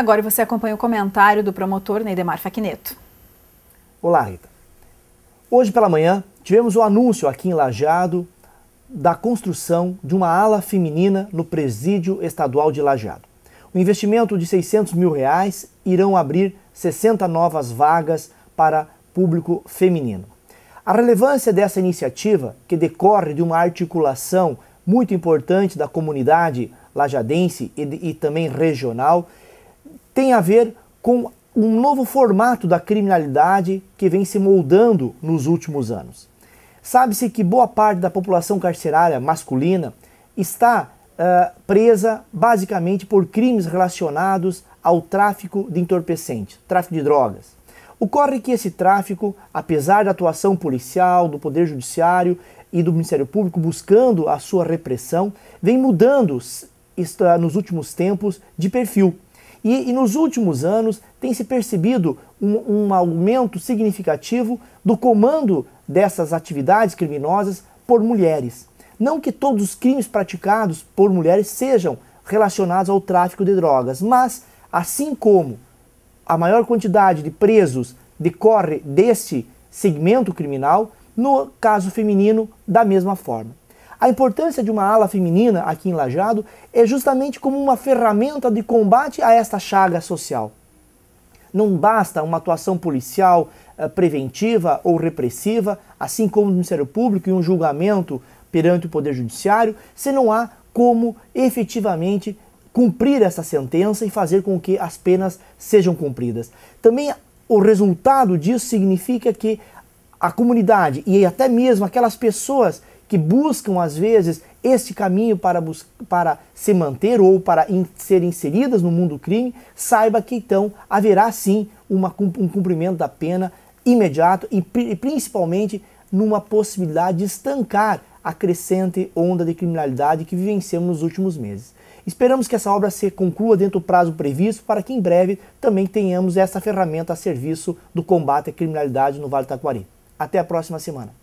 Agora você acompanha o comentário do promotor Neidemar Faquineto. Olá, Rita. Hoje pela manhã tivemos o um anúncio aqui em Lajado da construção de uma ala feminina no presídio estadual de Lajado. O investimento de 600 mil reais irão abrir 60 novas vagas para público feminino. A relevância dessa iniciativa, que decorre de uma articulação muito importante da comunidade lajadense e, e também regional, tem a ver com um novo formato da criminalidade que vem se moldando nos últimos anos. Sabe-se que boa parte da população carcerária masculina está uh, presa basicamente por crimes relacionados ao tráfico de entorpecentes, tráfico de drogas. Ocorre que esse tráfico, apesar da atuação policial, do Poder Judiciário e do Ministério Público buscando a sua repressão, vem mudando eh, nos últimos tempos de perfil. E, e nos últimos anos tem se percebido um, um aumento significativo do comando dessas atividades criminosas por mulheres. Não que todos os crimes praticados por mulheres sejam relacionados ao tráfico de drogas, mas assim como a maior quantidade de presos decorre deste segmento criminal, no caso feminino, da mesma forma. A importância de uma ala feminina aqui em Lajado é justamente como uma ferramenta de combate a esta chaga social. Não basta uma atuação policial eh, preventiva ou repressiva, assim como o Ministério Público e um julgamento perante o Poder Judiciário, se não há como efetivamente cumprir essa sentença e fazer com que as penas sejam cumpridas. Também o resultado disso significa que a comunidade e até mesmo aquelas pessoas que buscam, às vezes, este caminho para, para se manter ou para in ser inseridas no mundo do crime, saiba que então haverá sim uma, um cumprimento da pena imediato e, pri principalmente numa possibilidade de estancar a crescente onda de criminalidade que vivenciamos nos últimos meses. Esperamos que essa obra se conclua dentro do prazo previsto para que em breve também tenhamos essa ferramenta a serviço do combate à criminalidade no Vale do Taquari. Até a próxima semana.